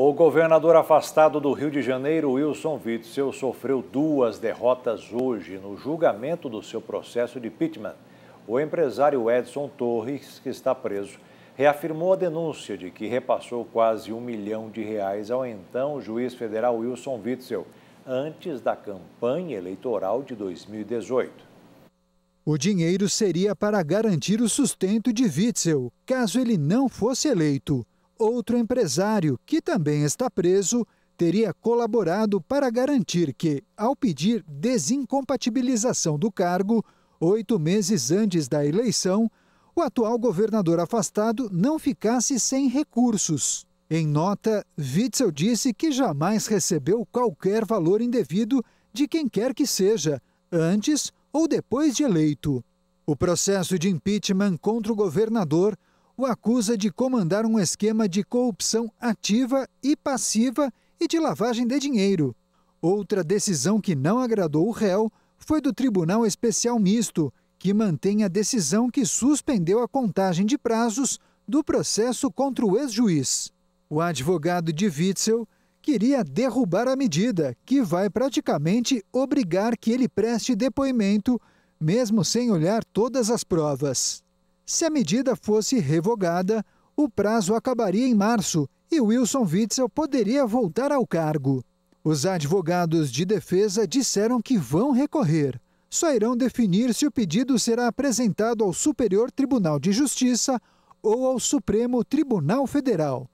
O governador afastado do Rio de Janeiro, Wilson Witzel, sofreu duas derrotas hoje no julgamento do seu processo de impeachment. O empresário Edson Torres, que está preso, reafirmou a denúncia de que repassou quase um milhão de reais ao então juiz federal Wilson Witzel, antes da campanha eleitoral de 2018. O dinheiro seria para garantir o sustento de Witzel, caso ele não fosse eleito outro empresário, que também está preso, teria colaborado para garantir que, ao pedir desincompatibilização do cargo, oito meses antes da eleição, o atual governador afastado não ficasse sem recursos. Em nota, Witzel disse que jamais recebeu qualquer valor indevido de quem quer que seja, antes ou depois de eleito. O processo de impeachment contra o governador o acusa de comandar um esquema de corrupção ativa e passiva e de lavagem de dinheiro. Outra decisão que não agradou o réu foi do Tribunal Especial Misto, que mantém a decisão que suspendeu a contagem de prazos do processo contra o ex-juiz. O advogado de Witzel queria derrubar a medida, que vai praticamente obrigar que ele preste depoimento, mesmo sem olhar todas as provas. Se a medida fosse revogada, o prazo acabaria em março e Wilson Witzel poderia voltar ao cargo. Os advogados de defesa disseram que vão recorrer. Só irão definir se o pedido será apresentado ao Superior Tribunal de Justiça ou ao Supremo Tribunal Federal.